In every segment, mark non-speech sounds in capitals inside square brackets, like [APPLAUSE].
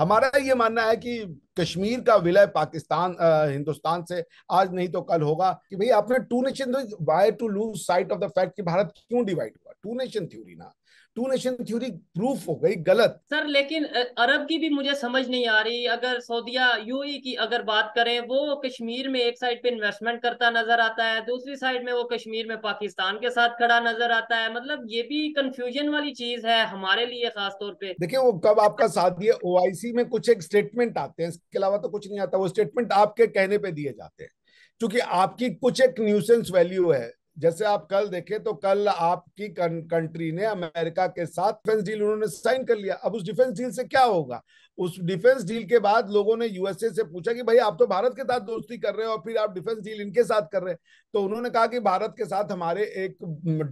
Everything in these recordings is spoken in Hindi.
हमारा ये मानना है कि कश्मीर का विलय पाकिस्तान हिंदुस्तान से आज नहीं तो कल होगा कि भाई आपने two nation why to lose sight of the fact कि भारत क्यों डिवाइड हुआ टू नेशन थ्योरी ना टू नेशन थ्योरी प्रूफ हो गई गलत सर लेकिन अरब की भी मुझे समझ नहीं आ रही अगर सऊदीया यूएई की अगर बात करें वो कश्मीर में एक साइड पे इन्वेस्टमेंट करता नजर आता है दूसरी साइड में वो कश्मीर में पाकिस्तान के साथ खड़ा नजर आता है मतलब ये भी कंफ्यूजन वाली चीज है हमारे लिए खास तौर पे देखिए वो कब आपका साथ दिए ओआईसी में कुछ एक स्टेटमेंट आते हैं इसके अलावा तो कुछ नहीं आता वो स्टेटमेंट आपके कहने पर दिए जाते हैं क्योंकि आपकी कुछ एक न्यूसेंस वैल्यू है जैसे आप कल देखें तो कल आपकी कंट्री ने अमेरिका के साथ डिफेंस डील उन्होंने साइन कर लिया अब उस डिफेंस डील से क्या होगा उस डिफेंस डील के बाद लोगों ने यूएसए से पूछा कि भाई आप तो भारत के साथ दोस्ती कर रहे हो और फिर आप डिफेंस डील इनके साथ कर रहे हैं तो उन्होंने कहा कि भारत के साथ हमारे एक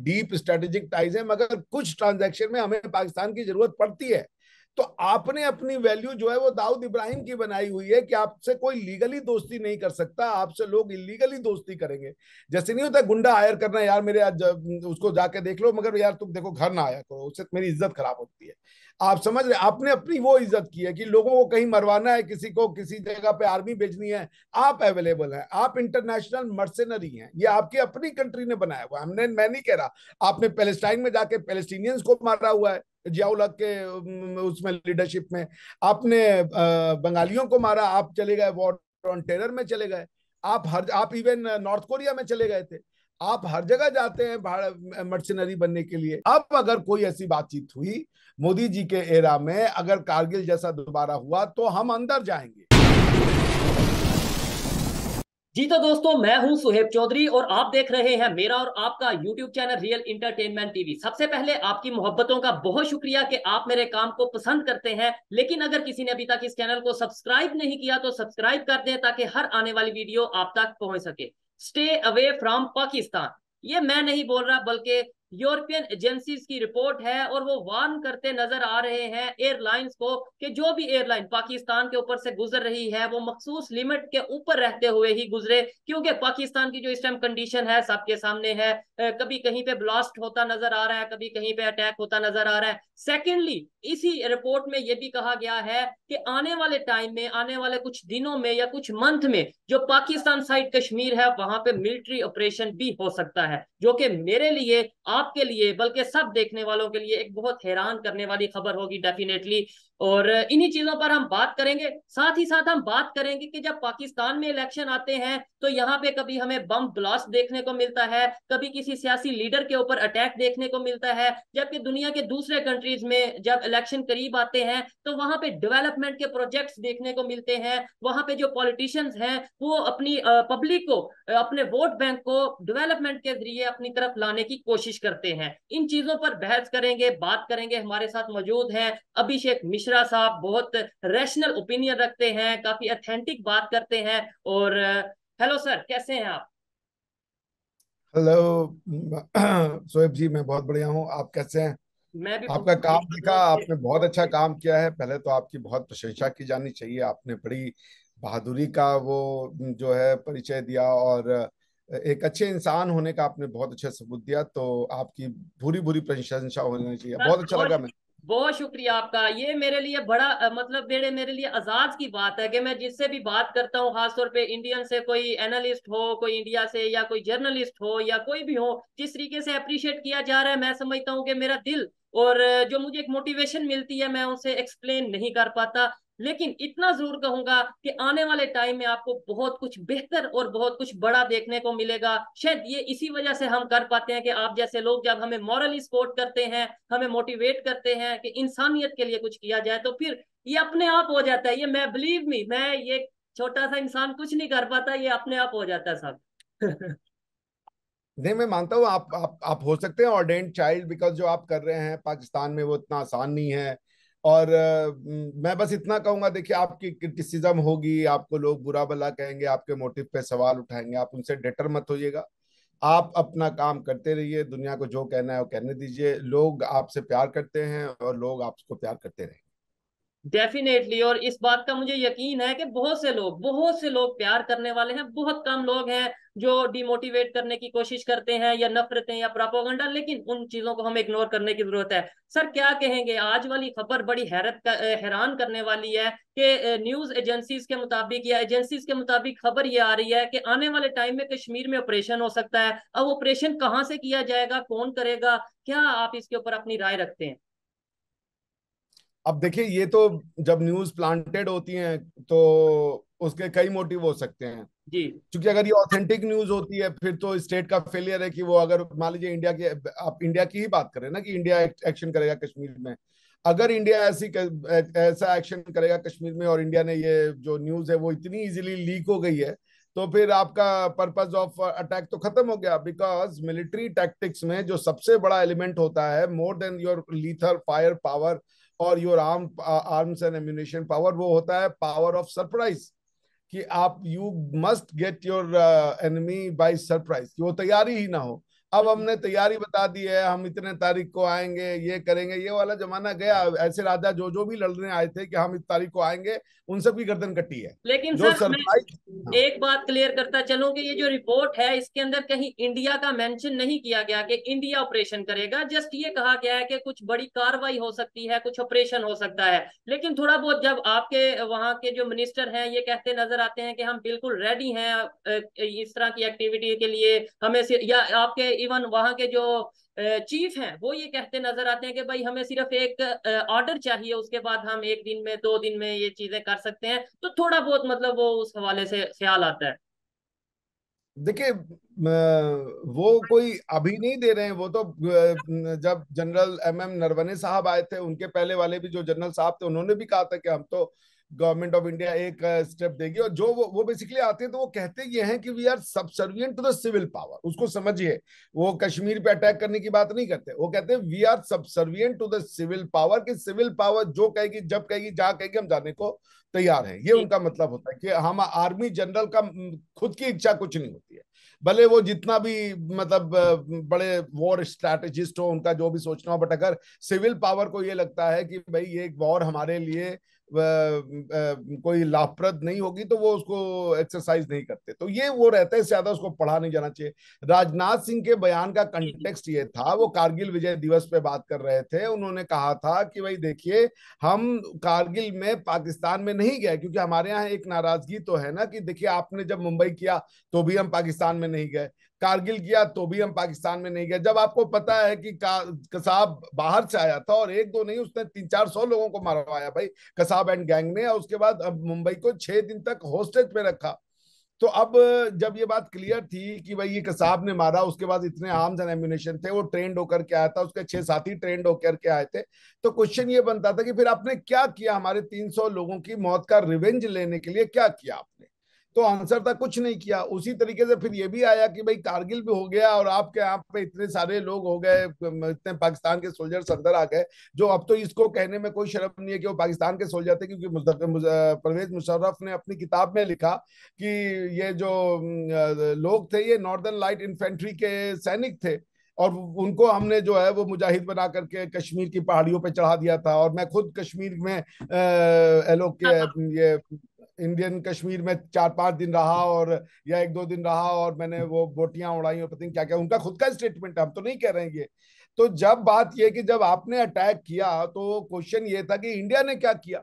डीप स्ट्रेटेजिक टाइज है मगर कुछ ट्रांजेक्शन में हमें पाकिस्तान की जरूरत पड़ती है तो आपने अपनी वैल्यू जो है वो दाऊद इब्राहिम की बनाई हुई है कि आपसे कोई लीगली दोस्ती नहीं कर सकता आपसे लोग इलीगली दोस्ती करेंगे जैसे नहीं होता गुंडा हायर करना यार मेरे आज उसको जाके देख लो मगर यार तुम देखो घर ना आया करो उससे मेरी इज्जत खराब होती है आप समझ रहे आपने अपनी वो इज्जत की है कि लोगों को कहीं मरवाना है किसी को किसी जगह पे आर्मी भेजनी है आप अवेलेबल हैं आप इंटरनेशनल मर्सेनरी हैं ये आपकी अपनी कंट्री ने बनाया हुआ हमने मैं नहीं कह रहा आपने पेलेस्टाइन में जाके पैलेस्टीनियंस को मारा हुआ है जियाउल के उसमें लीडरशिप में आपने बंगालियों को मारा आप चले गए वॉर ऑन टेरर में चले गए आप हर आप इवन नॉर्थ कोरिया में चले गए थे आप हर जगह जाते हैं मर्चनरी बनने के लिए अब अगर कोई ऐसी बातचीत हुई मोदी जी के एरा में अगर कारगिल जैसा दोबारा हुआ तो हम अंदर जाएंगे जी तो दोस्तों मैं हूं सुहेब चौधरी और आप देख रहे हैं मेरा और आपका YouTube channel real entertainment TV सबसे पहले आपकी मोहब्बतों का बहुत शुक्रिया कि आप मेरे काम को पसंद करते हैं लेकिन अगर किसी ने अभी तक इस चैनल को सब्सक्राइब नहीं किया तो सब्सक्राइब कर दें ताकि हर आने वाली वीडियो आप तक पहुंच सके स्टे अवे फ्रॉम पाकिस्तान ये मैं नहीं बोल रहा बल्कि यूरोपियन एजेंसीज की रिपोर्ट है और वो वार्न करते नजर आ रहे हैं एयरलाइंस को कि जो भी एयरलाइन पाकिस्तान के ऊपर से गुजर रही है वो मखसूस लिमिट के ऊपर रहते हुए ही गुजरे क्योंकि पाकिस्तान की जो इस टाइम कंडीशन है सबके सामने है कभी कहीं पे ब्लास्ट होता नजर आ रहा है कभी कहीं पे अटैक होता नजर आ रहा है सेकेंडली इसी रिपोर्ट में यह भी कहा गया है कि आने वाले टाइम में आने वाले कुछ दिनों में या कुछ मंथ में जो पाकिस्तान साइड कश्मीर है वहां पे मिलिट्री ऑपरेशन भी हो सकता है जो कि मेरे लिए आपके लिए बल्कि सब देखने वालों के लिए एक बहुत हैरान करने वाली खबर होगी डेफिनेटली और इन्हीं चीजों पर हम बात करेंगे साथ ही साथ हम बात करेंगे कि जब पाकिस्तान में इलेक्शन आते हैं तो यहाँ पे कभी हमें बम ब्लास्ट देखने को मिलता है कभी किसी सियासी लीडर के ऊपर अटैक देखने को मिलता है जबकि दुनिया के दूसरे कंट्रीज में जब इलेक्शन करीब आते हैं तो वहां पे डेवलपमेंट के प्रोजेक्ट्स देखने को मिलते हैं वहां पे जो पॉलिटिशियंस हैं वो अपनी पब्लिक को अपने वोट बैंक को डिवेलपमेंट के जरिए अपनी तरफ लाने की कोशिश करते हैं इन चीजों पर बहस करेंगे बात करेंगे हमारे साथ मौजूद है अभिषेक मिश्र मिश्रा साहब बहुत रैशनल ओपिनियन रखते हैं काफी अथेंटिक बात करते हैं और हेलो सर कैसे हैं आप हेलो सोएब जी मैं बहुत बढ़िया हूँ आप कैसे हैं मैं भी आपका काम देखा आपने बहुत अच्छा काम किया है पहले तो आपकी बहुत प्रशंसा की जानी चाहिए आपने बड़ी बहादुरी का वो जो है परिचय दिया और एक अच्छे इंसान होने का आपने बहुत अच्छा सबूत दिया तो आपकी भूरी भूरी प्रशंसा होनी चाहिए बहुत अच्छा लगा मैं बहुत शुक्रिया आपका ये मेरे लिए बड़ा मतलब मेरे मेरे लिए आजाद की बात है कि मैं जिससे भी बात करता हूँ खासतौर पे इंडियन से कोई एनालिस्ट हो कोई इंडिया से या कोई जर्नलिस्ट हो या कोई भी हो जिस तरीके से अप्रिशिएट किया जा रहा है मैं समझता हूँ कि मेरा दिल और जो मुझे एक मोटिवेशन मिलती है मैं उसे एक्सप्लेन नहीं कर पाता लेकिन इतना जरूर कहूंगा कि आने वाले टाइम में आपको बहुत कुछ बेहतर और बहुत कुछ बड़ा देखने को मिलेगा शायद ये इसी वजह से हम कर पाते हैं कि आप जैसे लोग जब हमें मॉरली सपोर्ट करते हैं हमें मोटिवेट करते हैं कि इंसानियत के लिए कुछ किया जाए तो फिर ये अपने आप हो जाता है ये मैं बिलीव मी मैं ये छोटा सा इंसान कुछ नहीं कर पाता ये अपने आप हो जाता है सब [LAUGHS] नहीं मैं मानता हूँ आप, आप आप हो सकते हैं ऑर्डेंट चाइल्ड बिकॉज जो आप कर रहे हैं पाकिस्तान में वो इतना आसान नहीं है और मैं बस इतना कहूंगा देखिए आपकी क्रिटिसिज्म होगी आपको लोग बुरा भला कहेंगे आपके मोटिव पे सवाल उठाएंगे आप उनसे डेटर मत होइएगा आप अपना काम करते रहिए दुनिया को जो कहना है वो कहने दीजिए लोग आपसे प्यार करते हैं और लोग आपको प्यार करते रहेंगे डेफिनेटली और इस बात का मुझे यकीन है कि बहुत से लोग बहुत से लोग प्यार करने वाले हैं बहुत कम लोग हैं जो डिमोटिवेट करने की कोशिश करते हैं या नफरतें या प्रापोगंडा लेकिन उन चीजों को हम इग्नोर करने की जरूरत है सर क्या कहेंगे आज वाली खबर बड़ी हैरत हैरान करने वाली है कि न्यूज एजेंसीज के मुताबिक या एजेंसीज के मुताबिक खबर ये आ रही है कि आने वाले टाइम में कश्मीर में ऑपरेशन हो सकता है अब ऑपरेशन कहाँ से किया जाएगा कौन करेगा क्या आप इसके ऊपर अपनी राय रखते हैं अब देखिए ये तो जब न्यूज प्लांटेड होती हैं तो उसके कई मोटिव हो सकते हैं क्योंकि अगर ये ऑथेंटिक न्यूज होती है फिर तो स्टेट का फेलियर है कि वो अगर मान लीजिए इंडिया की आप इंडिया की ही बात करें ना कि इंडिया एक्शन करेगा कश्मीर में अगर इंडिया ऐसी ऐसा एक्शन करेगा कश्मीर में और इंडिया ने ये जो न्यूज है वो इतनी इजीली लीक हो गई है तो फिर आपका पर्पज ऑफ अटैक तो खत्म हो गया बिकॉज मिलिट्री टैक्टिक्स में जो सबसे बड़ा एलिमेंट होता है more than your lethal fire power और your arm arms and ammunition power वो होता है पावर ऑफ सरप्राइज कि आप you must get your enemy by surprise वो तैयारी ही ना हो अब हमने तैयारी बता दी है हम इतने तारीख को आएंगे ये करेंगे ये वाला जमाना गया ऐसे राजा जो जो भी लड़ने आए थे कि हम इस तारीख को आएंगे उन सब की गर्दन कटी है लेकिन जो सर मैं एक बात क्लियर करता चलूं कि ये जो रिपोर्ट है इसके अंदर कहीं इंडिया का मेंशन नहीं किया गया कि इंडिया ऑपरेशन करेगा जस्ट ये कहा गया है कि कुछ बड़ी कार्रवाई हो सकती है कुछ ऑपरेशन हो सकता है लेकिन थोड़ा बहुत जब आपके वहाँ के जो मिनिस्टर हैं ये कहते नजर आते हैं कि हम बिल्कुल रेडी हैं इस तरह की एक्टिविटी के लिए हमें या आपके इवन वहाँ के जो चीफ हैं वो ये कहते नजर आते हैं कि भाई हमें सिर्फ एक ऑर्डर चाहिए उसके बाद हम एक दिन में दो दिन में ये चीजें कर सकते हैं तो थोड़ा बहुत मतलब वो उस हवाले से ख्याल आता है देखिए वो कोई अभी नहीं दे रहे हैं वो तो जब जनरल एमएम एम नरवने साहब आए थे उनके पहले वाले भी जो जनरल साहब थे उन्होंने भी कहा था कि हम तो गवर्नमेंट ऑफ इंडिया एक स्टेप देगी और जो वो वो बेसिकली आते हैं तो वो कहते ये हैं कि we are subservient to the civil power उसको समझिए वो कश्मीर पे अटैक करने की बात नहीं करते वो कहते हैं we are subservient to the civil power कि सिविल पावर जो कहेगी जब कहेगी जहां कहेगी हम जाने को तैयार है ये उनका मतलब होता है कि हम आर्मी जनरल का खुद की इच्छा कुछ नहीं होती है भले वो जितना भी मतलब बड़े वॉर स्ट्रेटेजिस्ट हो उनका जो भी सोचना हो बट अगर सिविल पावर को ये लगता है कि भाई ये एक वॉर हमारे लिए कोई लाभप्रद नहीं होगी तो वो उसको एक्सरसाइज नहीं करते तो ये वो रहता है ज्यादा उसको पढ़ा नहीं जाना चाहिए राजनाथ सिंह के बयान का कंटेक्स्ट ये था वो कारगिल विजय दिवस पे बात कर रहे थे उन्होंने कहा था कि भाई देखिए हम कारगिल में पाकिस्तान में नहीं गए क्योंकि हमारे यहाँ एक नाराजगी तो है ना कि देखिए आपने जब मुंबई किया तो भी हम पाकिस्तान में नहीं गए कारगिल किया तो भी हम पाकिस्तान में नहीं गए जब आपको पता है कि कसाब बाहर से आया था और एक दो नहीं उसने तीन चार सौ लोगों को मारवाया भाई कसाब एंड गैंग ने और उसके बाद अब मुंबई को छह दिन तक होस्टेज पे रखा तो अब जब ये बात क्लियर थी कि भाई ये कसाब ने मारा उसके बाद इतने आर्म्स एंड एम्यूनेशन थे वो ट्रेंड होकर के आया था उसके छह साथी ट्रेंड होकर के आए थे तो क्वेश्चन ये बनता था कि फिर आपने क्या किया हमारे 300 लोगों की मौत का रिवेंज लेने के लिए क्या किया आपने तो आंसर था कुछ नहीं किया उसी तरीके से फिर ये भी आया कि भाई कारगिल भी हो गया और आपके यहाँ पे इतने सारे लोग हो गए इतने पाकिस्तान के सोल्जर सदर आ गए जो अब तो इसको कहने में कोई शर्म नहीं है कि वो पाकिस्तान के सोल्जर थे क्योंकि परवेज मुशर्रफ ने अपनी किताब में लिखा कि ये जो लोग थे ये नॉर्दर्न लाइट इन्फेंट्री के सैनिक थे और उनको हमने जो है वो मुजाहिद बना करके कश्मीर की पहाड़ियों पे चढ़ा दिया था और मैं खुद कश्मीर में एलोक के हाँ, हाँ। ये इंडियन कश्मीर में चार पांच दिन रहा और या एक दो दिन रहा और मैंने वो बोटियां उड़ाई और पता क्या क्या उनका खुद का स्टेटमेंट है हम तो नहीं कह रहे हैं ये तो जब बात यह कि जब आपने अटैक किया तो क्वेश्चन ये था कि इंडिया ने क्या किया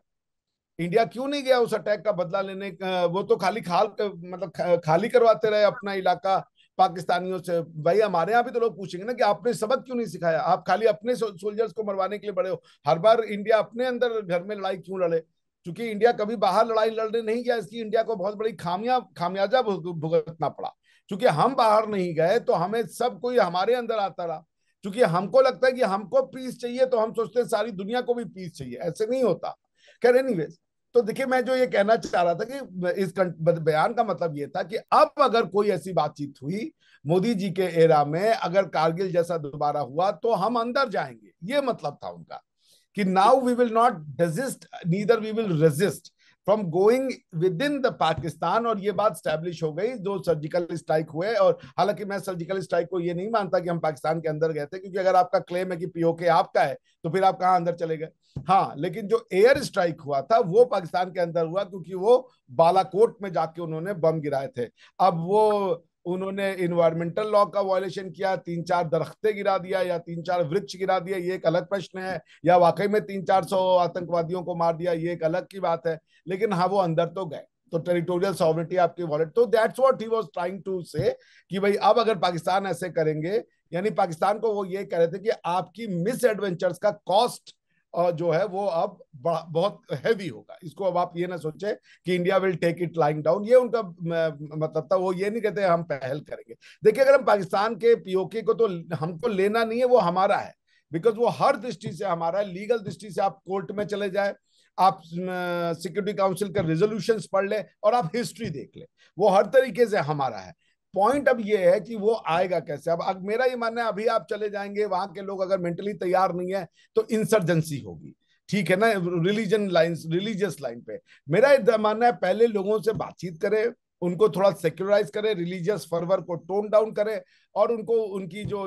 इंडिया क्यों नहीं गया उस अटैक का बदला लेने वो तो खाली खाल मतलब खाली करवाते रहे अपना इलाका पाकिस्तानियों से भाई हमारे यहाँ भी तो लोग पूछेंगे ना कि आपने सबक क्यों नहीं सिखाया आप खाली अपने सोल्जर्स को मरवाने के लिए बड़े हो हर बार इंडिया अपने अंदर घर में लड़ाई क्यों लड़े चूंकि इंडिया कभी बाहर लड़ाई लड़ने नहीं गया इसकी इंडिया को बहुत बड़ी खामिया खामियाजा भुगतना पड़ा चूंकि हम बाहर नहीं गए तो हमें सब कोई हमारे अंदर आता रहा चूंकि हमको लगता है कि हमको पीस चाहिए तो हम सोचते हैं सारी दुनिया को भी पीस चाहिए ऐसे नहीं होता खैर एनी तो देखिए मैं जो ये कहना चाह रहा था कि इस बयान का मतलब ये था कि अब अगर कोई ऐसी बातचीत हुई मोदी जी के एरा में अगर कारगिल जैसा दोबारा हुआ तो हम अंदर जाएंगे ये मतलब था उनका कि now we will not resist neither we will resist from going within the Pakistan और ये बात स्टैब्लिश हो गई जो सर्जिकल स्ट्राइक हुए और हालांकि मैं सर्जिकल स्ट्राइक को ये नहीं मानता कि हम पाकिस्तान के अंदर गए थे क्योंकि अगर आपका क्लेम है कि पीओके आपका है तो फिर आप कहाँ अंदर चले गए हाँ लेकिन जो एयर स्ट्राइक हुआ था वो पाकिस्तान के अंदर हुआ क्योंकि वो बालाकोट में जाके उन्होंने बम गिराए थे अब वो उन्होंने इन्वायरमेंटल लॉ का वायलेशन किया तीन चार दरख्ते गिरा दिया या तीन चार वृक्ष गिरा दिया ये एक अलग प्रश्न है या वाकई में तीन चार सौ आतंकवादियों को मार दिया ये एक अलग की बात है लेकिन हाँ वो अंदर तो गए तो टेरिटोरियल सॉवरिटी आपकी वॉलेट तो that's what he was trying to say कि भाई अब अगर पाकिस्तान ऐसे करेंगे यानी पाकिस्तान को वो ये कह रहे थे कि आपकी मिस एडवेंचर्स का कॉस्ट जो है वो अब बहुत हैवी होगा इसको अब आप ये ना सोचे कि India will take it lying down ये उनका मतलब था वो ये नहीं कहते हम पहल करेंगे देखिए अगर हम पाकिस्तान के पीओके को तो हमको लेना नहीं है वो हमारा है बिकॉज वो हर दृष्टि से हमारा है लीगल दृष्टि से आप कोर्ट में चले जाए आप सिक्योरिटी काउंसिल का रेजोल्यूशन पढ़ ले और आप हिस्ट्री देख ले वो हर तरीके से हमारा है पॉइंट अब ये है कि वो आएगा कैसे अब मेरा ये मानना है अभी आप चले जाएंगे वहां के लोग अगर मेंटली तैयार नहीं है तो इंसर्जेंसी होगी ठीक है ना रिलीजन लाइन रिलीजियस लाइन पे मेरा मानना है पहले लोगों से बातचीत करें उनको थोड़ा सेक्युलराइज करें रिलीजियस फर्वर को टोन डाउन करें और उनको उनकी जो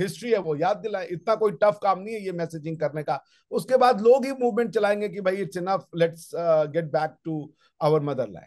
हिस्ट्री है वो याद दिलाए इतना कोई टफ काम नहीं है ये मैसेजिंग करने का उसके बाद लोग ही मूवमेंट चलाएंगे कि भाई it's enough let's get back to our motherland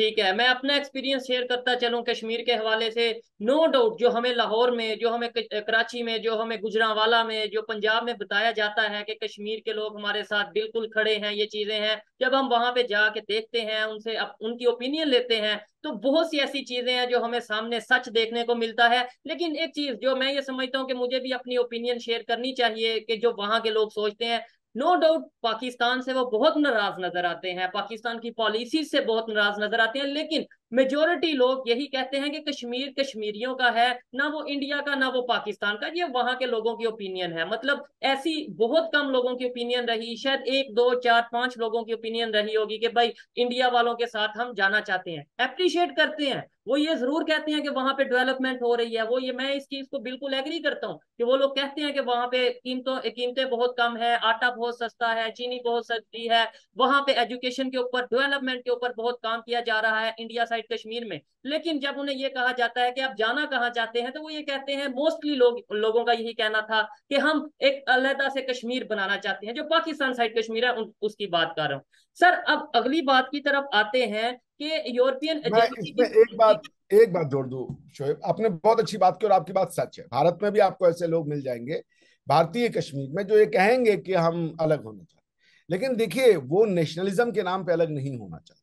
ठीक है मैं अपना एक्सपीरियंस शेयर करता चलूं कश्मीर के हवाले से नो no डाउट जो हमें लाहौर में जो हमें कराची में जो हमें गुजरावाला में जो पंजाब में बताया जाता है कि कश्मीर के लोग हमारे साथ बिल्कुल खड़े हैं ये चीज़ें हैं जब हम वहां पे जाके देखते हैं उनसे अप, उनकी ओपिनियन लेते हैं तो बहुत सी ऐसी चीज़ें हैं जो हमें सामने सच देखने को मिलता है लेकिन एक चीज़ जो मैं ये समझता हूँ कि मुझे भी अपनी ओपिनियन शेयर करनी चाहिए कि जो वहां के लोग सोचते हैं नो डाउट पाकिस्तान से वो बहुत नाराज नजर आते हैं पाकिस्तान की पॉलिसी से बहुत नाराज नजर आते हैं लेकिन मेजोरिटी लोग यही कहते हैं कि कश्मीर कश्मीरियों का है ना वो इंडिया का ना वो पाकिस्तान का ये वहां के लोगों की ओपिनियन है मतलब ऐसी बहुत कम लोगों की ओपिनियन रही शायद एक दो चार पांच लोगों की ओपिनियन रही होगी कि भाई इंडिया वालों के साथ हम जाना चाहते हैं अप्रिशिएट करते हैं वो ये जरूर कहते हैं कि वहां पे डेवलपमेंट हो रही है वो ये मैं इस चीज को बिल्कुल एग्री करता हूँ कि वो लोग कहते हैं कि वहां पे कीमतों कीमतें बहुत कम है आटा बहुत सस्ता है चीनी बहुत सस्ती है वहां पे एजुकेशन के ऊपर डेवलपमेंट के ऊपर बहुत काम किया जा रहा है इंडिया साइड कश्मीर में लेकिन जब उन्हें ये कहा जाता है कि आप जाना कहाँ चाहते हैं तो वो ये कहते हैं मोस्टली लोग लोगों का यही कहना था कि हम एक अलहदा से कश्मीर बनाना चाहते हैं जो पाकिस्तान साइड कश्मीर है उसकी बात कर रहा हूँ सर अब अगली बात की तरफ आते हैं कि यूरोपियन इसमें एक बात एक बात जोड़ दू शोएब आपने बहुत अच्छी बात की और आपकी बात सच है भारत में भी आपको ऐसे लोग मिल जाएंगे भारतीय कश्मीर में जो ये कहेंगे कि हम अलग होना चाहते लेकिन देखिए वो नेशनलिज्म के नाम पे अलग नहीं होना चाहते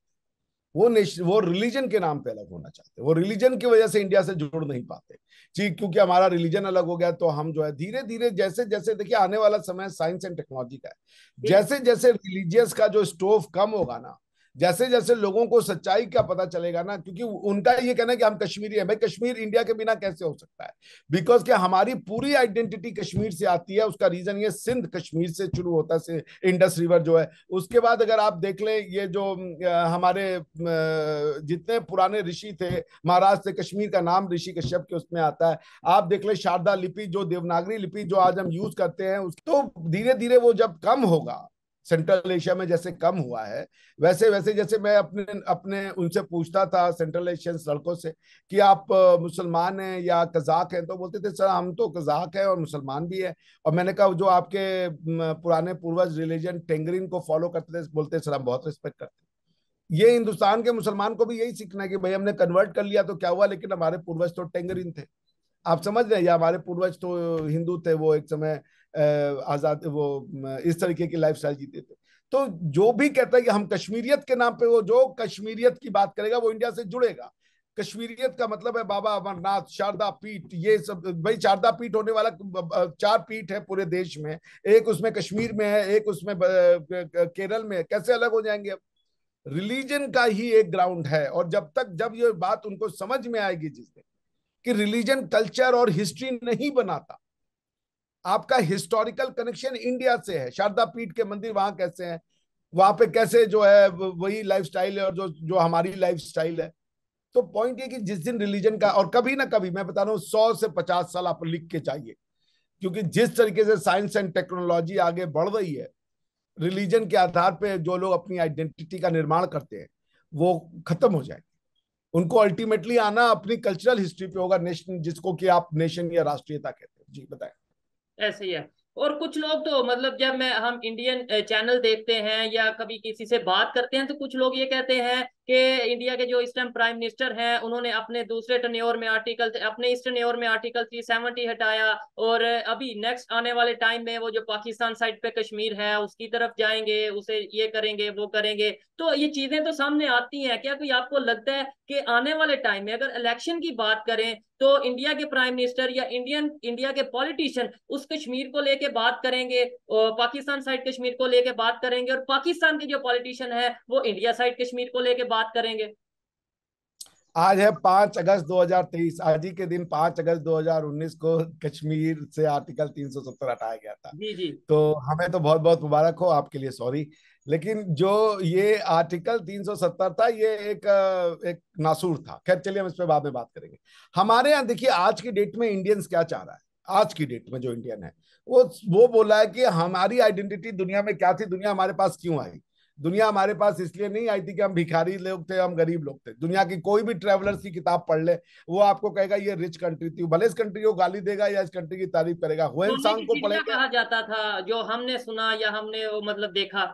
वो वो रिलीजन के नाम पे अलग होना चाहते वो रिलीजन की वजह से इंडिया से जुड़ नहीं पाते जी क्योंकि हमारा रिलीजन अलग हो गया तो हम जो है धीरे धीरे जैसे जैसे देखिए आने वाला समय साइंस एंड टेक्नोलॉजी का है जैसे जैसे रिलीजियस का जो स्टोव कम होगा ना जैसे जैसे लोगों को सच्चाई का पता चलेगा ना क्योंकि उनका ये कहना है कि हम कश्मीरी हैं भाई कश्मीर इंडिया के बिना कैसे हो सकता है बिकॉज क्या हमारी पूरी आइडेंटिटी कश्मीर से आती है उसका रीजन ये सिंध कश्मीर से शुरू होता है इंडस रिवर जो है उसके बाद अगर आप देख लें ये जो हमारे जितने पुराने ऋषि थे महाराष्ट्र से कश्मीर का नाम ऋषि कश्यप के उसमें आता है आप देख लें शारदा लिपि जो देवनागरी लिपि जो आज हम यूज करते हैं तो धीरे धीरे वो जब कम होगा सेंट्रल एशिया में जैसे कम हुआ है वैसे वैसे जैसे मैं अपने अपने उनसे पूछता था सेंट्रल एशियन लड़कों से कि आप मुसलमान हैं या कजाक हैं तो बोलते थे सर हम तो कजाक हैं और मुसलमान भी हैं और मैंने कहा जो आपके पुराने पूर्वज रिलीजन टेंगरिन को फॉलो करते थे बोलते सर हम बहुत रिस्पेक्ट करते ये हिंदुस्तान के मुसलमान को भी यही सीखना है कि भाई हमने कन्वर्ट कर लिया तो क्या हुआ लेकिन हमारे पूर्वज तो टेंगरिन थे आप समझ रहे हैं या हमारे पूर्वज तो हिंदू थे वो एक समय आज़ाद वो इस तरीके की लाइफ स्टाइल जीते थे तो जो भी कहता है कि हम कश्मीरियत के नाम पे वो जो कश्मीरियत की बात करेगा वो इंडिया से जुड़ेगा कश्मीरियत का मतलब है बाबा अमरनाथ शारदा पीठ ये सब भाई शारदा पीठ होने वाला चार पीठ है पूरे देश में एक उसमें कश्मीर में है एक उसमें केरल में है कैसे अलग हो जाएंगे अब रिलीजन का ही एक ग्राउंड है और जब तक जब ये बात उनको समझ में आएगी जिस दिन कि रिलीजन कल्चर और हिस्ट्री नहीं बनाता आपका हिस्टोरिकल कनेक्शन इंडिया से है शारदा पीठ के मंदिर वहां कैसे हैं वहां पे कैसे जो है वही लाइफस्टाइल है और जो जो हमारी लाइफस्टाइल है तो पॉइंट ये कि जिस दिन रिलीजन का और कभी ना कभी मैं बता रहा हूँ सौ से पचास साल आप लिख के चाहिए क्योंकि जिस तरीके से साइंस एंड टेक्नोलॉजी आगे बढ़ रही है रिलीजन के आधार पर जो लोग अपनी आइडेंटिटी का निर्माण करते हैं वो खत्म हो जाएंगे उनको अल्टीमेटली आना अपनी कल्चरल हिस्ट्री पे होगा नेशन जिसको कि आप नेशन या राष्ट्रीयता कहते हैं जी बताएं ऐसे ही है और कुछ लोग तो मतलब जब मैं हम इंडियन चैनल देखते हैं या कभी किसी से बात करते हैं तो कुछ लोग ये कहते हैं कि इंडिया के जो इस टाइम प्राइम मिनिस्टर हैं उन्होंने अपने दूसरे टनियोर में आर्टिकल अपने इस टनियोर में आर्टिकल थ्री सेवेंटी हटाया और अभी नेक्स्ट आने वाले टाइम में वो जो पाकिस्तान साइड पे कश्मीर है उसकी तरफ जाएंगे उसे ये करेंगे वो करेंगे तो ये चीजें तो सामने आती हैं क्या कोई आपको लगता है कि आने वाले टाइम में अगर इलेक्शन की बात करें तो इंडिया के प्राइम मिनिस्टर या इंडियन इंडिया के पॉलिटिशियन उस कश्मीर को लेके बात करेंगे पाकिस्तान साइड कश्मीर को लेके बात करेंगे और पाकिस्तान के जो पॉलिटिशियन है वो इंडिया साइड कश्मीर को लेके बात बात करेंगे आज है पांच अगस्त 2023 आज ही के दिन पांच अगस्त 2019 को कश्मीर से आर्टिकल 370 हटाया गया था जी जी तो हमें तो बहुत बहुत मुबारक हो आपके लिए सॉरी लेकिन जो ये आर्टिकल 370 था ये एक एक नासूर था खैर चलिए हम इस पर बाद में बात करेंगे हमारे यहाँ देखिए आज की डेट में इंडियंस क्या चाह रहा है आज की डेट में जो इंडियन है वो वो बोला है कि हमारी आइडेंटिटी दुनिया में क्या थी दुनिया हमारे पास क्यों आई दुनिया हमारे पास इसलिए नहीं आई थी कि हम भिखारी लोग थे हम गरीब लोग थे दुनिया की कोई भी ट्रेवलर्स की किताब पढ़ ले वो आपको कहेगा ये रिच कंट्री थी भले इस कंट्री को गाली देगा या इस कंट्री की तारीफ करेगा हुएन सांग को पढ़ेगा कहा जाता था जो हमने सुना या हमने वो मतलब देखा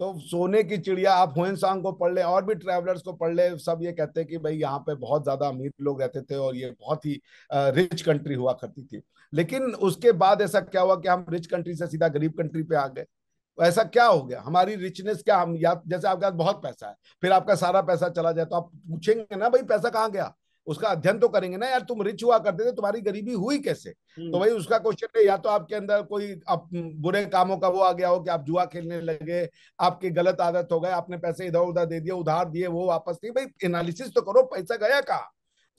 तो सोने की चिड़िया आप हुए सांग को पढ़ ले और भी ट्रैवलर्स को पढ़ ले सब ये कहते हैं कि भाई यहाँ पे बहुत ज्यादा अमीर लोग रहते थे और ये बहुत ही रिच कंट्री हुआ करती थी लेकिन उसके बाद ऐसा क्या हुआ कि हम रिच कंट्री से सीधा गरीब कंट्री पे आ गए तो ऐसा क्या हो गया हमारी रिचनेस क्या हम या जैसे आपके पास बहुत पैसा है फिर आपका सारा पैसा चला जाए तो आप पूछेंगे ना भाई पैसा कहाँ गया उसका अध्ययन तो करेंगे ना यार तुम रिच हुआ करते थे तुम्हारी गरीबी हुई कैसे हम्म। तो भाई उसका क्वेश्चन है या तो आपके अंदर कोई आप बुरे कामों का वो आ गया हो कि आप जुआ खेलने लगे आपकी गलत आदत हो गए आपने पैसे इधर उधर दे दिए उधार दिए वो वापस नहीं भाई एनालिसिस तो करो पैसा गया कहाँ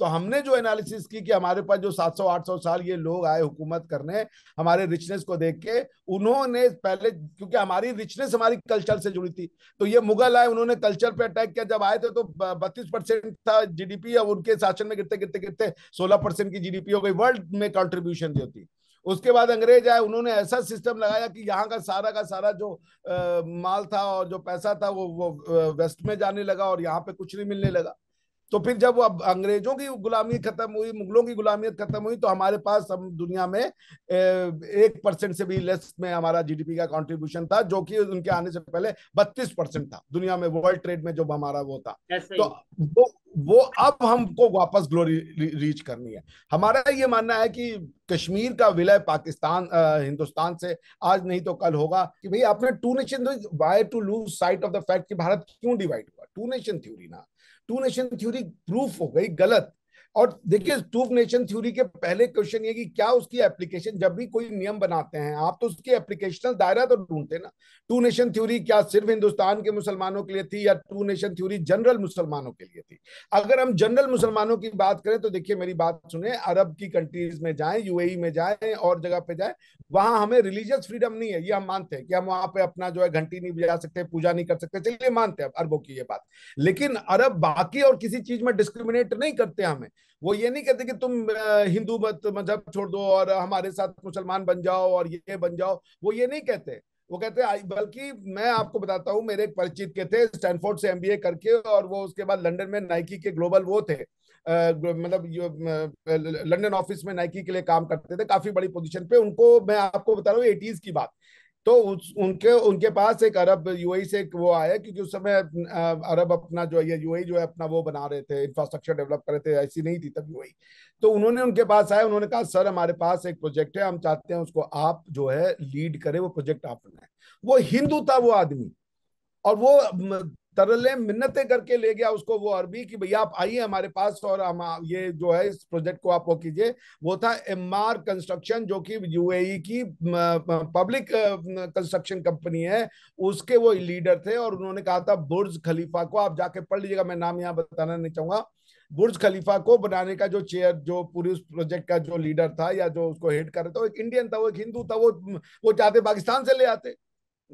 तो हमने जो एनालिसिस की कि हमारे पास जो 700-800 साल ये लोग आए हुकूमत करने हमारे रिचनेस को देख के उन्होंने पहले क्योंकि हमारी रिचनेस हमारी कल्चर से जुड़ी थी तो ये मुगल आए उन्होंने कल्चर पे अटैक किया जब आए थे तो बत्तीस परसेंट था जीडीपी और उनके शासन में गिरते गिरते गिरते सोलह परसेंट की जीडीपी हो गई वर्ल्ड में कॉन्ट्रीब्यूशन जो थी उसके बाद अंग्रेज आए उन्होंने ऐसा सिस्टम लगाया कि यहाँ का सारा का सारा जो आ, माल था और जो पैसा था वो वो वेस्ट में जाने लगा और यहाँ पे कुछ नहीं मिलने लगा तो फिर जब अब अंग्रेजों की गुलामी खत्म हुई मुगलों की गुलामियत खत्म हुई तो हमारे पास हम दुनिया में एक परसेंट से भी लेस में हमारा जीडीपी का कंट्रीब्यूशन था जो कि उनके आने से पहले बत्तीस परसेंट था दुनिया में वर्ल्ड ट्रेड में जो हमारा वो था तो वो वो अब हमको वापस ग्लोरी रीच करनी है हमारा ये मानना है कि कश्मीर का विलय पाकिस्तान आ, हिंदुस्तान से आज नहीं तो कल होगा कि भाई आपने two nation why to lose sight of the fact कि भारत क्यों डिवाइड हुआ टू नेशन थ्योरी ना टू नेशन थ्योरी प्रूफ हो गई गलत और देखिए टूक नेशन थ्योरी के पहले क्वेश्चन ये कि क्या उसकी एप्लीकेशन जब भी कोई नियम बनाते हैं आप तो उसकी एप्लीकेशनल दायरा तो ढूंढते ना टू नेशन थ्योरी क्या सिर्फ हिंदुस्तान के मुसलमानों के लिए थी या टू नेशन थ्योरी जनरल मुसलमानों के लिए थी अगर हम जनरल मुसलमानों की बात करें तो देखिए मेरी बात सुने अरब की कंट्रीज में जाए यू e में जाए और जगह पे जाए वहां हमें रिलीजियस फ्रीडम नहीं है ये हम मानते हैं कि हम वहां पे अपना जो है घंटी नहीं बजा सकते पूजा नहीं कर सकते चलिए मानते हैं अरबों की ये बात लेकिन अरब बाकी और किसी चीज में डिस्क्रिमिनेट नहीं करते हमें वो ये नहीं कहते कि तुम हिंदू मत मजहब छोड़ दो और हमारे साथ मुसलमान बन जाओ और ये बन जाओ वो ये नहीं कहते वो कहते हैं बल्कि मैं आपको बताता हूँ मेरे एक परिचित के थे स्टैनफोर्ड से एमबीए करके और वो उसके बाद लंदन में नाइकी के ग्लोबल वो थे मतलब लंदन ऑफिस में नाइकी के लिए काम करते थे काफी बड़ी पोजीशन पे उनको मैं आपको बता रहा हूँ एटीज की बात तो उस उनके उनके पास एक अरब यूएई से एक वो आया क्योंकि उस समय अरब अपना जो है यूएई जो है अपना वो बना रहे थे इंफ्रास्ट्रक्चर डेवलप कर रहे थे ऐसी नहीं थी तब यूएई तो उन्होंने उनके पास आया उन्होंने कहा सर हमारे पास एक प्रोजेक्ट है हम चाहते हैं उसको आप जो है लीड करें वो प्रोजेक्ट आप बनाए वो हिंदू था वो आदमी और वो तरले मिन्नते करके ले गया उसको वो अरबी कि भैया आप आइए हमारे पास और हम ये जो है इस प्रोजेक्ट को आप वो कीजिए वो था एम आर कंस्ट्रक्शन जो कि यूएई e की पब्लिक कंस्ट्रक्शन कंपनी है उसके वो लीडर थे और उन्होंने कहा था बुर्ज खलीफा को आप जाके पढ़ लीजिएगा मैं नाम यहाँ बताना नहीं चाहूंगा बुर्ज खलीफा को बनाने का जो चेयर जो पूरी उस प्रोजेक्ट का जो लीडर था या जो उसको हेड कर रहे थे वो एक इंडियन था वो एक हिंदू था वो वो चाहते पाकिस्तान से ले आते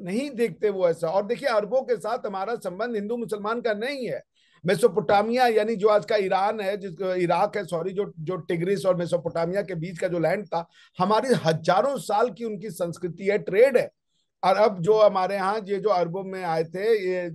नहीं देखते वो ऐसा और देखिए अरबों के साथ हमारा संबंध हिंदू मुसलमान का नहीं है मेसोपोटामिया यानी जो आज का ईरान है जिस इराक है सॉरी जो जो टिग्रिस और मेसोपोटामिया के बीच का जो लैंड था हमारी हजारों साल की उनकी संस्कृति है ट्रेड है और अब जो हमारे यहाँ ये जो अरबों में आए थे ये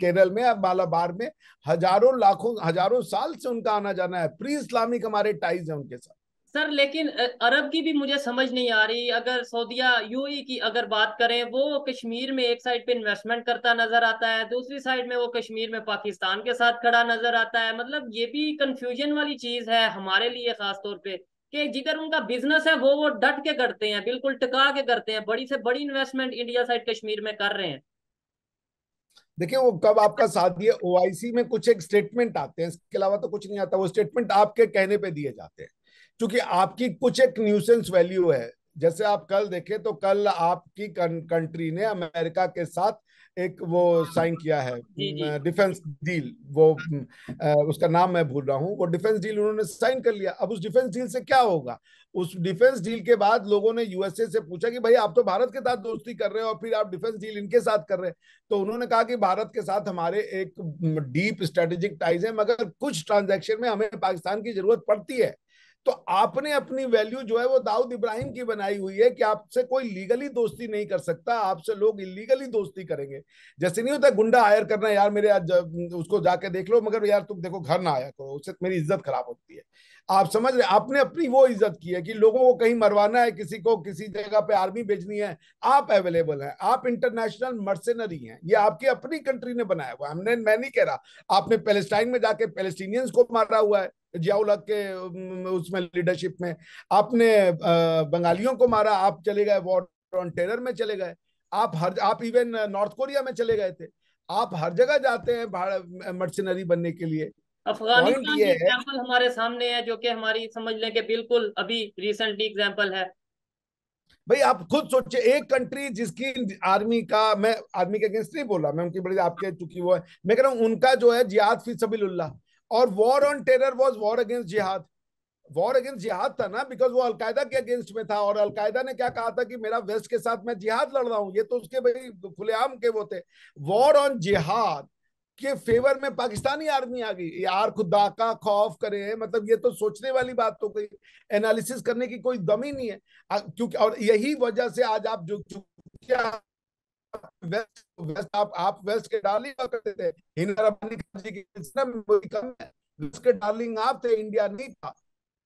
केरल में अब मालाबार में हजारों लाखों हजारों साल से उनका आना जाना है प्री इस्लामिक हमारे टाइज है उनके साथ सर लेकिन अरब की भी मुझे समझ नहीं आ रही अगर सऊदिया यूएई की अगर बात करें वो कश्मीर में एक साइड पे इन्वेस्टमेंट करता नजर आता है दूसरी साइड में वो कश्मीर में पाकिस्तान के साथ खड़ा नजर आता है मतलब ये भी कंफ्यूजन वाली चीज है हमारे लिए खास तौर पे कि जिधर उनका बिजनेस है वो वो डट के करते हैं बिल्कुल टिका के करते हैं बड़ी से बड़ी इन्वेस्टमेंट इंडिया साइड कश्मीर में कर रहे हैं देखिए वो कब आपका साथ ये ओआईसी में कुछ एक स्टेटमेंट आते हैं इसके अलावा तो कुछ नहीं आता वो स्टेटमेंट आपके कहने पे दिए जाते हैं क्योंकि आपकी कुछ एक न्यूसेंस वैल्यू है जैसे आप कल देखे तो कल आपकी कंट्री ने अमेरिका के साथ एक वो साइन किया है डिफेंस डील वो उसका नाम मैं भूल रहा हूँ वो डिफेंस डील उन्होंने साइन कर लिया अब उस डिफेंस डील से क्या होगा उस डिफेंस डील के बाद लोगों ने यूएसए से पूछा कि भाई आप तो भारत के साथ दोस्ती कर रहे हो और फिर आप डिफेंस डील इनके साथ कर रहे हैं तो उन्होंने कहा कि भारत के साथ हमारे एक डीप स्ट्रेटेजिक टाइज है मगर कुछ ट्रांजेक्शन में हमें पाकिस्तान की जरूरत पड़ती है तो आपने अपनी वैल्यू जो है वो दाऊद इब्राहिम की बनाई हुई है कि आपसे कोई लीगली दोस्ती नहीं कर सकता आपसे लोग इलीगली दोस्ती करेंगे जैसे नहीं होता गुंडा हायर करना यार मेरे आज उसको जाके देख लो मगर यार तुम देखो घर ना आया करो उससे मेरी इज्जत खराब होती है आप समझ रहे आपने अपनी वो इज्जत की है कि लोगों को कहीं मरवाना है किसी को किसी जगह पे आर्मी भेजनी है आप अवेलेबल हैं आप इंटरनेशनल मर्सेनरी हैं ये आपकी अपनी कंट्री ने बनाया हुआ हमने मैं नहीं कह रहा आपने पेलेस्टाइन में जाके पैलेस्टीनियंस को मारा हुआ है जियाउल के उसमें लीडरशिप में आपने बंगालियों को मारा आप चले गए वॉर ऑन टेरर में चले गए आप हर आप इवन नॉर्थ कोरिया में चले गए थे आप हर जगह जाते हैं मर्सनरी बनने के लिए अफगानिस्तान की एग्जाम्पल हमारे सामने है जो कि हमारी समझ लें कि बिल्कुल अभी रिसेंटली एग्जाम्पल है भाई आप खुद सोचे एक कंट्री जिसकी आर्मी का मैं आर्मी के अगेंस्ट नहीं बोला मैं उनकी बड़ी आपके चुकी वो है मैं कह रहा हूँ उनका जो है जिहाद फी सबील्ला और war on terror was war against जिहाद वॉर अगेंस्ट जिहाद था ना बिकॉज वो अलकायदा के अगेंस्ट में था और अलकायदा ने क्या कहा था कि मेरा वेस्ट के साथ मैं जिहाद लड़ रहा हूँ ये तो उसके भाई खुलेआम के वो थे वॉर ऑन जिहाद के फेवर में पाकिस्तानी आर्मी आ गई यार खुदा का खौफ करे मतलब ये तो सोचने वाली बात तो कोई एनालिसिस करने की कोई दम ही नहीं है क्योंकि और यही वजह से आज आप जो वेस्ट वेस्ट आप आप वेस्ट के डार्लिंग करते थे हिंदी हिंदर अपनी कम है वेस्ट के डार्लिंग आप थे इंडिया नहीं था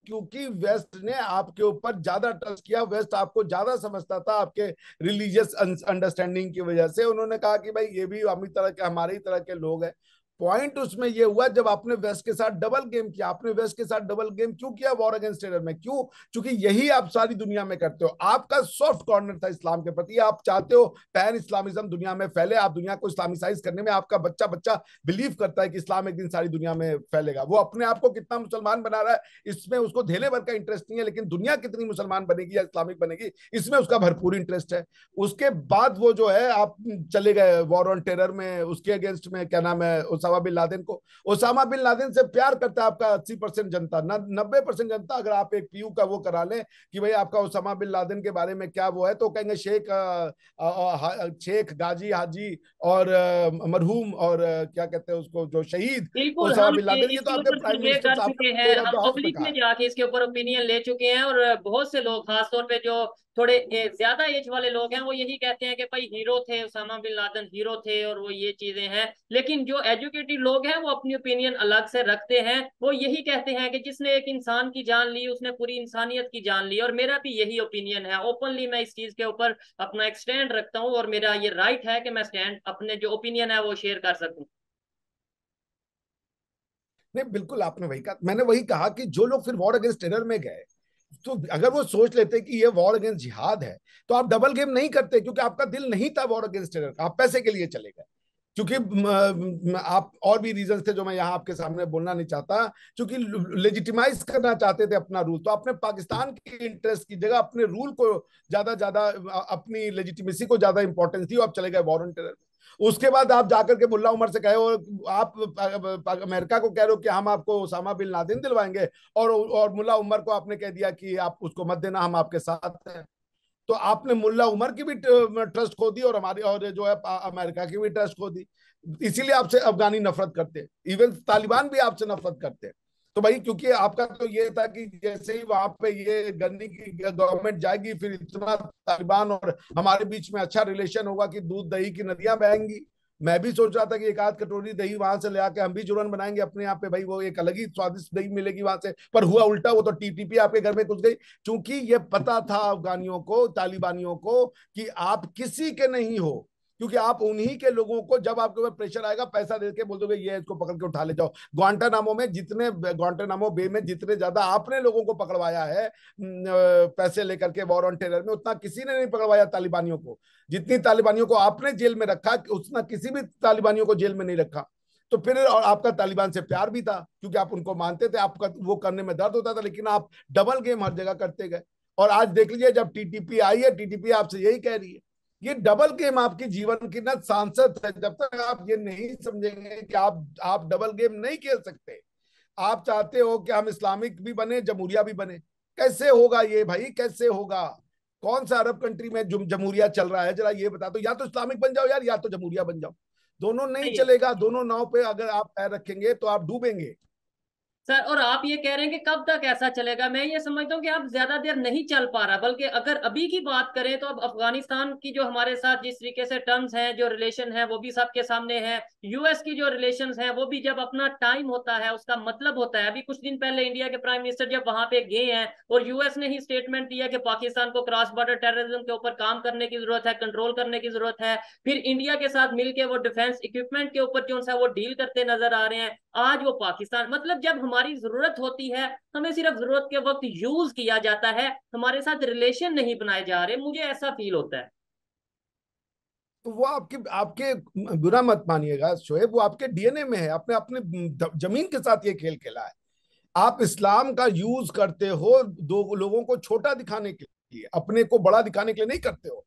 क्योंकि वेस्ट ने आपके ऊपर ज्यादा टच किया वेस्ट आपको ज्यादा समझता था आपके रिलीजियस अंडरस्टैंडिंग की वजह से उन्होंने कहा कि भाई ये भी हम तरह के हमारे ही तरह के लोग हैं पॉइंट उसमें ये हुआ जब आपने वेस्ट के साथ डबल गेम किया आपने वेस्ट के साथ डबल गेम क्यों किया वॉर अगेंस्ट टेरर में क्यों क्योंकि यही आप सारी दुनिया में करते हो आपका सॉफ्ट कॉर्नर था इस्लाम के प्रति आप चाहते हो पैन इस्लामिज्म दुनिया में फैले आप दुनिया को इस्लामिसाइज करने में आपका बच्चा बच्चा बिलीव करता है कि इस्लाम एक दिन सारी दुनिया में फैलेगा वो अपने आप को कितना मुसलमान बना रहा है इसमें उसको धेले भर का इंटरेस्ट नहीं है लेकिन दुनिया कितनी मुसलमान बनेगी या इस्लामिक बनेगी इसमें उसका भरपूर इंटरेस्ट है उसके बाद वो जो है आप चले गए वॉर ऑन टेरर में उसके अगेंस्ट में क्या नाम है उसामा बिन लादेन को उसामा बिन लादेन से प्यार करता है आपका अस्सी परसेंट जनता नब्बे परसेंट जनता अगर आप एक पीयू का वो करा लें कि भाई आपका उसामा बिन लादेन के बारे में क्या वो है तो कहेंगे शेख शेख गाजी हाजी और मरहूम और क्या कहते हैं उसको जो शहीद उसामा बिन लादेन ये तो आपके प्राइम मिनिस्टर साहब ने ऊपर ओपिनियन ले चुके हैं और बहुत से लोग खासतौर पर जो थोड़े ए, ज्यादा एज वाले लोग हैं वो यही कहते हैं कि भाई हीरो थे उसामा बिन लादन हीरो थे और वो ये चीजें हैं लेकिन जो एजुकेटेड लोग हैं वो अपनी ओपिनियन अलग से रखते हैं वो यही कहते हैं कि जिसने एक इंसान की जान ली उसने पूरी इंसानियत की जान ली और मेरा भी यही ओपिनियन है ओपनली मैं इस चीज के ऊपर अपना एक स्टैंड रखता हूँ और मेरा ये राइट है कि मैं स्टैंड अपने जो ओपिनियन है वो शेयर कर सकूँ नहीं बिल्कुल आपने वही कहा मैंने वही कहा कि जो लोग फिर वॉर अगेंस्ट टेरर में गए तो अगर वो सोच लेते कि ये वॉर अगेंस्ट जिहाद है तो आप डबल गेम नहीं करते क्योंकि आपका दिल नहीं था वॉर अगेंस्ट टेरर आप पैसे के लिए चले गए क्योंकि आप और भी रीजन थे जो मैं यहाँ आपके सामने बोलना नहीं चाहता क्योंकि लेजिटिमाइज करना चाहते थे अपना रूल तो आपने पाकिस्तान के इंटरेस्ट की जगह अपने रूल को ज्यादा ज्यादा अपनी लेजिटिमेसी को ज्यादा इंपॉर्टेंस दी और आप चले गए वॉर टेरर उसके बाद आप जाकर के मुल्ला उमर से कहे हो आप अमेरिका को कह रहे हो कि हम आपको उसामा बिन नादिन दिलवाएंगे और और मुल्ला उमर को आपने कह दिया कि आप उसको मत देना हम आपके साथ हैं तो आपने मुल्ला उमर की भी ट्रस्ट खो दी और हमारी और जो है अमेरिका की भी ट्रस्ट खो दी इसीलिए आपसे अफगानी नफरत करते हैं इवन तालिबान भी आपसे नफरत करते हैं तो भाई क्योंकि आपका तो ये था कि जैसे ही वहां पे ये गन्नी की गवर्नमेंट जाएगी फिर इतना तालिबान और हमारे बीच में अच्छा रिलेशन होगा कि दूध दही की नदियां बहेंगी मैं भी सोच रहा था कि एक आध कटोरी दही वहां से ले आके हम भी जुड़न बनाएंगे अपने यहाँ पे भाई वो एक अलग ही स्वादिष्ट दही मिलेगी वहां से पर हुआ उल्टा वो तो टीटीपी आपके घर में घुस गई क्योंकि ये पता था अफगानियों को तालिबानियों को कि आप किसी के नहीं हो क्योंकि आप उन्हीं के लोगों को जब आपके ऊपर प्रेशर आएगा पैसा देके बोल दोगे ये इसको पकड़ के उठा ले जाओ नामो में जितने नामो बे में जितने ज्यादा आपने लोगों को पकड़वाया है पैसे लेकर के वॉर ऑन टेरर में उतना किसी ने नहीं पकड़वाया तालिबानियों को जितनी तालिबानियों को आपने जेल में रखा उतना किसी भी तालिबानियों को जेल में नहीं रखा तो फिर और आपका तालिबान से प्यार भी था क्योंकि आप उनको मानते थे आपका वो करने में दर्द होता था लेकिन आप डबल गेम हर जगह करते गए और आज देख लीजिए जब टीटीपी आई है टीटीपी आपसे यही कह रही है ये डबल गेम आपके जीवन की ना सांसद है जब तक आप ये नहीं समझेंगे कि आप आप डबल गेम नहीं खेल सकते आप चाहते हो कि हम इस्लामिक भी बने जमहूरिया भी बने कैसे होगा ये भाई कैसे होगा कौन सा अरब कंट्री में जमहूरिया चल रहा है जरा ये बता दो तो, या तो इस्लामिक बन जाओ यार या तो जमहूरिया बन जाओ दोनों नहीं चलेगा दोनों नाव पे अगर आप पैर रखेंगे तो आप डूबेंगे सर और आप ये कह रहे हैं कि कब तक ऐसा चलेगा मैं ये समझता हूँ कि अब ज्यादा देर नहीं चल पा रहा बल्कि अगर अभी की बात करें तो अब अफगानिस्तान की जो हमारे साथ जिस तरीके से टर्म्स हैं जो रिलेशन है वो भी सबके सामने है यूएस की जो रिलेशन है वो भी जब अपना टाइम होता है उसका मतलब होता है अभी कुछ दिन पहले इंडिया के प्राइम मिनिस्टर जब वहां पे गए हैं और यूएस ने ही स्टेटमेंट दिया कि पाकिस्तान को क्रॉस बॉर्डर टेररिज्म के ऊपर काम करने की जरूरत है कंट्रोल करने की जरूरत है फिर इंडिया के साथ मिलकर वो डिफेंस इक्विपमेंट के ऊपर जो है वो डील करते नजर आ रहे हैं आज वो पाकिस्तान मतलब जब हमारी जरूरत होती है हमें सिर्फ जरूरत के वक्त यूज किया जाता है हमारे साथ रिलेशन नहीं बनाए जा रहे मुझे ऐसा फील होता है तो वो आपके आपके बुरा मत मानिएगा शोएब वो आपके डीएनए में है आपने अपने जमीन के साथ ये खेल खेला है आप इस्लाम का यूज करते हो दो लोगों को छोटा दिखाने के लिए अपने को बड़ा दिखाने के लिए नहीं करते हो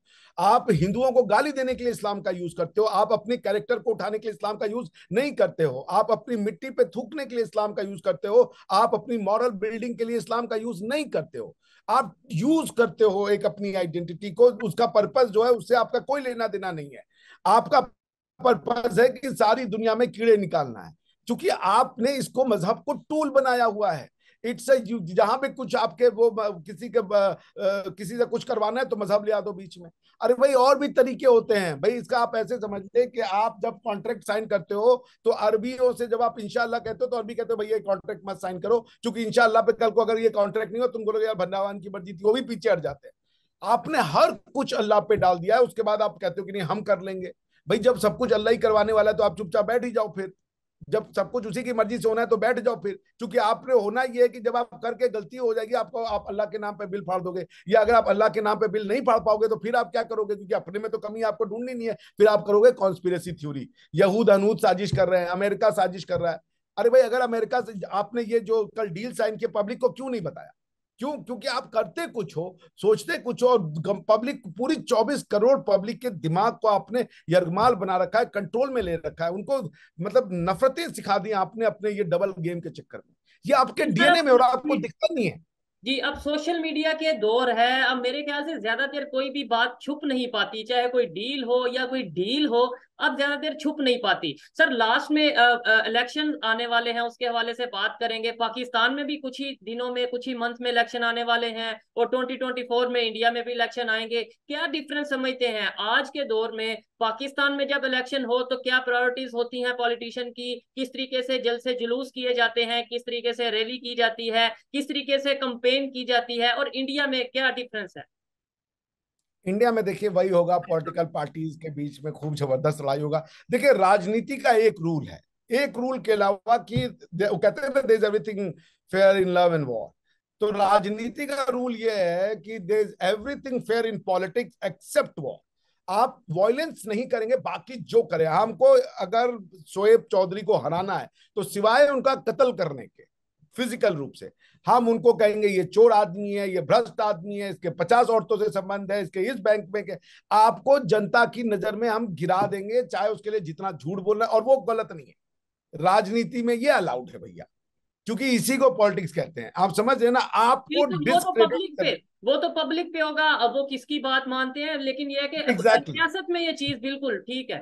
आप हिंदुओं को गाली देने के लिए इस्लाम का यूज करते हो आप अपने कैरेक्टर को उठाने के लिए इस्लाम का यूज नहीं करते हो आप अपनी मिट्टी पे थूकने के लिए इस्लाम का यूज करते हो आप अपनी मॉरल बिल्डिंग के लिए इस्लाम का यूज नहीं करते हो आप यूज करते हो एक अपनी आइडेंटिटी को उसका पर्पज जो है उससे आपका कोई लेना देना नहीं है आपका पर्पज है कि सारी दुनिया में कीड़े निकालना है क्योंकि आपने इसको मजहब को टूल बनाया हुआ है इट्स जहां पे कुछ आपके वो किसी के किसी से कुछ करवाना है तो मजहब लिया दो बीच में अरे भाई और भी तरीके होते हैं भाई इसका आप ऐसे समझते कि आप जब कॉन्ट्रैक्ट साइन करते हो तो अरबियों से जब आप इंशाला कहते हो तो अरबी कहते हो भैया कॉन्ट्रैक्ट मत साइन करो क्योंकि इंशाला पे कल को अगर ये कॉन्ट्रैक्ट नहीं हो तुम बोलोगे यार भंडावान की मर्जी थी वो भी पीछे हट जाते हैं आपने हर कुछ अल्लाह पे डाल दिया है उसके बाद आप कहते हो कि नहीं हम कर लेंगे भाई जब सब कुछ अल्लाह ही करवाने वाला है तो आप चुपचाप बैठ ही जाओ फिर जब सब कुछ उसी की मर्जी से होना है तो बैठ जाओ फिर क्योंकि आपने होना ये है कि जब आप करके गलती हो जाएगी आपको आप अल्लाह के नाम पे बिल फाड़ दोगे या अगर आप अल्लाह के नाम पे बिल नहीं फाड़ पाओगे तो फिर आप क्या करोगे क्योंकि अपने में तो कमी आपको ढूंढनी नहीं है फिर आप करोगे कॉन्स्पिरसी थ्योरी यहूद अनूद साजिश कर रहे हैं अमेरिका साजिश कर रहा है अरे भाई अगर अमेरिका से आपने ये जो कल डील साइन किया पब्लिक को क्यों नहीं बताया क्यों क्योंकि आप करते कुछ हो सोचते कुछ हो और पब्लिक पूरी 24 करोड़ पब्लिक के दिमाग को आपने यरगमाल बना रखा है कंट्रोल में ले रखा है उनको मतलब नफरतें सिखा दी आपने अपने ये डबल गेम के चक्कर में ये आपके डीएनए में और आपको दिक्कत नहीं है जी अब सोशल मीडिया के दौर है अब मेरे ख्याल से ज्यादा देर कोई भी बात छुप नहीं पाती चाहे कोई डील हो या कोई डील हो अब ज्यादा देर छुप नहीं पाती सर लास्ट में इलेक्शन आने वाले हैं उसके हवाले से बात करेंगे पाकिस्तान में भी कुछ ही दिनों में कुछ ही मंथ में इलेक्शन आने वाले हैं और 2024 में इंडिया में भी इलेक्शन आएंगे क्या डिफरेंस समझते हैं आज के दौर में पाकिस्तान में जब इलेक्शन हो तो क्या प्रायोरिटीज होती हैं पॉलिटिशियन की किस तरीके से जल से जुलूस किए जाते हैं किस तरीके से रैली की जाती है किस तरीके से कंपेन की जाती है और इंडिया में क्या डिफरेंस है इंडिया में देखिए वही होगा पॉलिटिकल पार्टीज के बीच में खूब जबरदस्त लड़ाई होगा देखिए राजनीति का एक रूल है एक रूल के अलावा कि कहते हैं there is everything fair in love and war तो राजनीति का रूल ये है कि there is everything fair in politics except war आप वॉयलेंस नहीं करेंगे बाकी जो करें हमको अगर शोएब चौधरी को हराना है तो सिवाय उनका कत्ल करने के फिजिकल रूप से हम उनको कहेंगे ये चोर आदमी है ये भ्रष्ट आदमी है इसके पचास औरतों से संबंध है इसके इस बैंक में के आपको जनता की नजर में हम गिरा देंगे चाहे उसके लिए जितना झूठ बोलना और वो गलत नहीं है राजनीति में ये अलाउड है भैया क्योंकि इसी को पॉलिटिक्स कहते हैं आप समझ रहे ना आपको तो वो तो पब्लिक पे वो तो पब्लिक पे होगा अब वो किसकी बात मानते हैं लेकिन ये है कि exactly. में ये चीज बिल्कुल ठीक है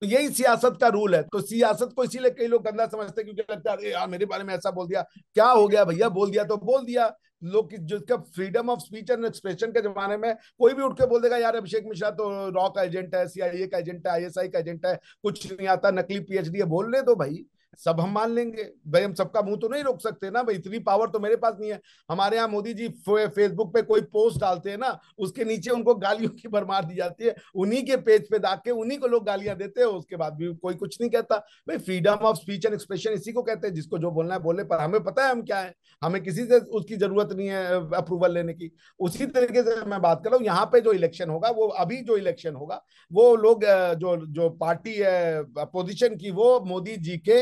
तो यही सियासत का रूल है तो सियासत को इसीलिए कई लोग गंदा समझते क्योंकि लगता है अरे यार मेरे बारे में ऐसा बोल दिया क्या हो गया भैया बोल दिया तो बोल दिया लोग जिसका freedom of speech and expression के जमाने में कोई भी उठ के बोल देगा यार अभिषेक मिश्रा तो रॉक एजेंट है सीआईए का एजेंट है आईएसआई का एजेंट है कुछ नहीं आता नकली पीएचडी है बोलने दो भाई सब हम मान लेंगे भाई हम सबका मुंह तो नहीं रोक सकते ना भाई इतनी पावर तो मेरे पास नहीं है हमारे यहाँ मोदी जी फेसबुक पे कोई पोस्ट डालते हैं ना उसके नीचे उनको गालियों की भरमार दी जाती है उन्हीं के पेज पे दाग के उन्हीं को लोग गालियां देते हैं उसके बाद भी कोई कुछ नहीं कहता भाई freedom of speech and expression इसी को कहते हैं जिसको जो बोलना है बोले पर हमें पता है हम क्या है हमें किसी से उसकी जरूरत नहीं है अप्रूवल लेने की उसी तरीके से मैं बात कर रहा हूँ यहाँ पे जो इलेक्शन होगा वो अभी जो इलेक्शन होगा वो लोग जो जो पार्टी है अपोजिशन की वो मोदी जी के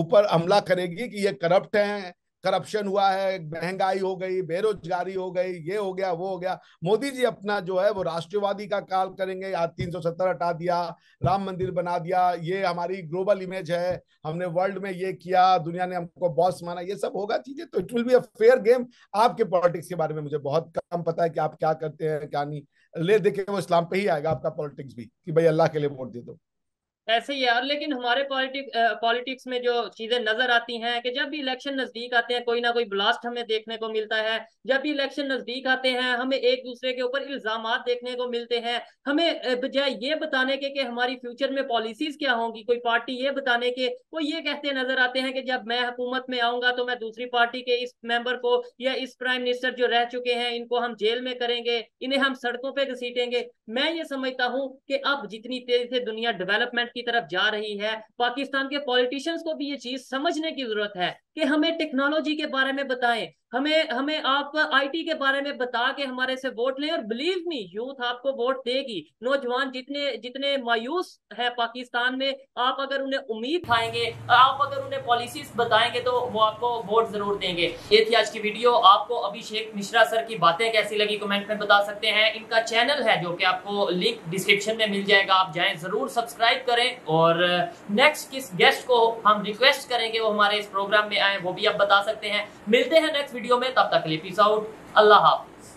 ऊपर हमला करेगी कि ये करप्ट हैं करप्शन हुआ है महंगाई हो गई बेरोजगारी हो गई ये हो गया वो हो गया मोदी जी अपना जो है वो राष्ट्रवादी का काल करेंगे आज 370 सौ सत्तर हटा दिया राम मंदिर बना दिया ये हमारी ग्लोबल इमेज है हमने वर्ल्ड में ये किया दुनिया ने हमको बॉस माना ये सब होगा चीजें तो it will be a fair game आपके पॉलिटिक्स के बारे में मुझे बहुत कम पता है कि आप क्या करते हैं क्या नहीं ले देखे वो इस्लाम पे ही आएगा आपका पॉलिटिक्स भी कि भाई अल्लाह के लिए वोट दे दो ऐसे ही है और लेकिन हमारे पॉलिटिक पॉलिटिक्स में जो चीज़ें नज़र आती हैं कि जब भी इलेक्शन नज़दीक आते हैं कोई ना कोई ब्लास्ट हमें देखने को मिलता है जब भी इलेक्शन नज़दीक आते हैं हमें एक दूसरे के ऊपर इल्ज़ाम देखने को मिलते हैं हमें बजाय ये बताने के कि हमारी फ्यूचर में पॉलिसीज़ क्या होंगी कोई पार्टी ये बताने के वो ये कहते नज़र आते हैं कि जब मैं हुकूमत में आऊंगा तो मैं दूसरी पार्टी के इस मेम्बर को या इस प्राइम मिनिस्टर जो रह चुके हैं इनको हम जेल में करेंगे इन्हें हम सड़कों पर घसीटेंगे मैं ये समझता हूँ कि अब जितनी तेज़ी से दुनिया डेवलपमेंट की तरफ जा रही है पाकिस्तान के पॉलिटिशियंस को भी ये चीज समझने की जरूरत है कि हमें टेक्नोलॉजी के बारे में बताएं हमें हमें आप आईटी के बारे में बता के हमारे से वोट लें और बिलीव मी यूथ आपको वोट देगी नौजवान जितने जितने मायूस है पाकिस्तान में आप अगर उन्हें उम्मीद खाएंगे आप अगर उन्हें पॉलिसीज बताएंगे तो वो आपको वोट जरूर देंगे ये थी आज की वीडियो आपको अभिषेक मिश्रा सर की बातें कैसी लगी कमेंट में बता सकते हैं इनका चैनल है जो कि आपको लिंक डिस्क्रिप्शन में मिल जाएगा आप जाए जरूर सब्सक्राइब करें और नेक्स्ट किस गेस्ट को हम रिक्वेस्ट करेंगे वो हमारे इस प्रोग्राम में आए वो भी आप बता सकते हैं मिलते हैं नेक्स्ट वीडियो में तब तक लिए पीस आउट अल्लाह हाफ